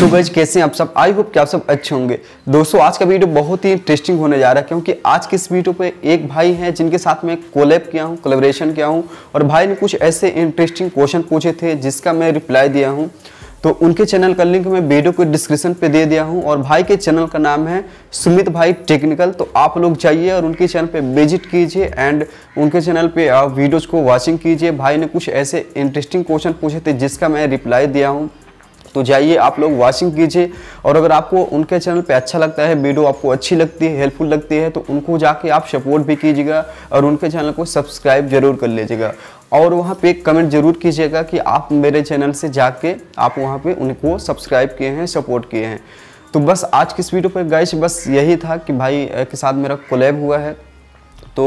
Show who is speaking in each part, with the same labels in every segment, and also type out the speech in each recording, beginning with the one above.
Speaker 1: सो so कैसे हैं आप सब आई होप कि आप सब अच्छे होंगे दोस्तों आज का वीडियो बहुत ही इंटरेस्टिंग होने जा रहा है क्योंकि आज के इस वीडियो पे एक भाई हैं जिनके साथ मैं कोलेब किया हूँ कोलेब्रेशन किया हूँ और भाई ने कुछ ऐसे इंटरेस्टिंग क्वेश्चन पूछे थे जिसका मैं रिप्लाई दिया हूँ तो उनके चैनल का लिंक मैं वीडियो को डिस्क्रिप्शन पे दे दिया हूँ और भाई के चैनल का नाम है सुमित भाई टेक्निकल तो आप लोग जाइए और उनके चैनल पे विजिट कीजिए एंड उनके चैनल पे आप वीडियोज़ को वॉचिंग कीजिए भाई ने कुछ ऐसे इंटरेस्टिंग क्वेश्चन पूछे थे जिसका मैं रिप्लाई दिया हूँ तो जाइए आप लोग वॉचिंग कीजिए और अगर आपको उनके चैनल पे अच्छा लगता है वीडियो आपको अच्छी लगती है हेल्पफुल लगती है तो उनको जाके आप सपोर्ट भी कीजिएगा और उनके चैनल को सब्सक्राइब जरूर कर लीजिएगा और वहाँ पे कमेंट जरूर कीजिएगा कि आप मेरे चैनल से जाके आप वहाँ पे उनको सब्सक्राइब किए हैं सपोर्ट किए हैं तो बस आज की इस वीडियो पर गाइस बस यही था कि भाई के साथ मेरा कोलैब हुआ है तो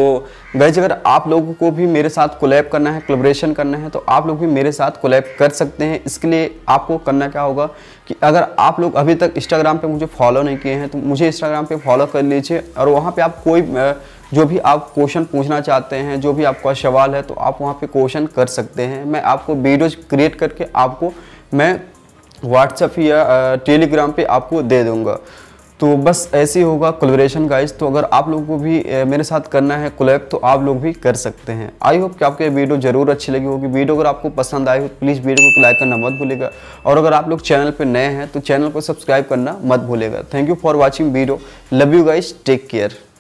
Speaker 1: वैसे अगर आप लोगों को भी मेरे साथ कोलैब करना है कोलेब्रेशन करना है तो आप लोग भी मेरे साथ कोलैब कर सकते हैं इसके लिए आपको करना क्या होगा कि अगर आप लोग अभी तक इंस्टाग्राम पे मुझे फॉलो नहीं किए हैं तो मुझे इंस्टाग्राम पे फॉलो कर लीजिए और वहाँ पे आप कोई जो भी आप क्वेश्चन पूछना चाहते हैं जो भी आपका सवाल है तो आप वहाँ पर क्वेश्चन कर सकते हैं मैं आपको वीडियोज क्रिएट करके आपको मैं व्हाट्सएप या टेलीग्राम पर आपको दे दूँगा तो बस ऐसे ही होगा कोलेब्रेशन गाइज तो अगर आप लोगों को भी मेरे साथ करना है कोलैब तो आप लोग भी कर सकते हैं आई होप कि आपको ये वीडियो जरूर अच्छी लगी होगी वीडियो अगर आपको पसंद आई हो तो प्लीज़ वीडियो को लाइक करना मत भूलेगा और अगर आप लोग चैनल पर नए हैं तो चैनल को सब्सक्राइब करना मत भूलेगा thank you for watching video love you guys take care